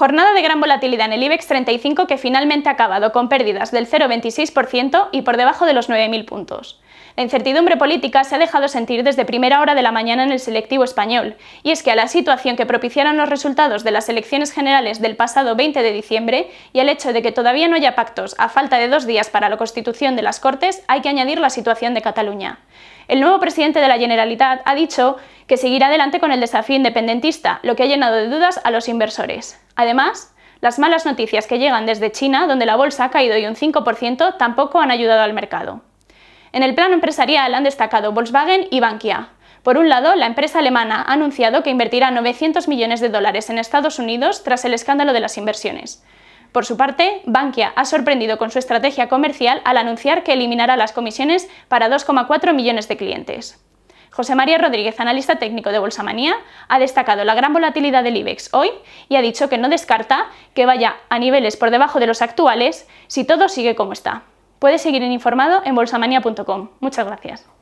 Jornada de gran volatilidad en el IBEX 35 que finalmente ha acabado con pérdidas del 0,26% y por debajo de los 9.000 puntos. La incertidumbre política se ha dejado sentir desde primera hora de la mañana en el selectivo español, y es que a la situación que propiciaron los resultados de las elecciones generales del pasado 20 de diciembre y al hecho de que todavía no haya pactos a falta de dos días para la constitución de las Cortes, hay que añadir la situación de Cataluña. El nuevo presidente de la Generalitat ha dicho que seguirá adelante con el desafío independentista, lo que ha llenado de dudas a los inversores. Además, las malas noticias que llegan desde China, donde la bolsa ha caído hoy un 5%, tampoco han ayudado al mercado. En el plano empresarial han destacado Volkswagen y Bankia. Por un lado, la empresa alemana ha anunciado que invertirá 900 millones de dólares en Estados Unidos tras el escándalo de las inversiones. Por su parte, Bankia ha sorprendido con su estrategia comercial al anunciar que eliminará las comisiones para 2,4 millones de clientes. José María Rodríguez, analista técnico de Bolsamanía, ha destacado la gran volatilidad del IBEX hoy y ha dicho que no descarta que vaya a niveles por debajo de los actuales si todo sigue como está. Puedes seguir informado en bolsamania.com. Muchas gracias.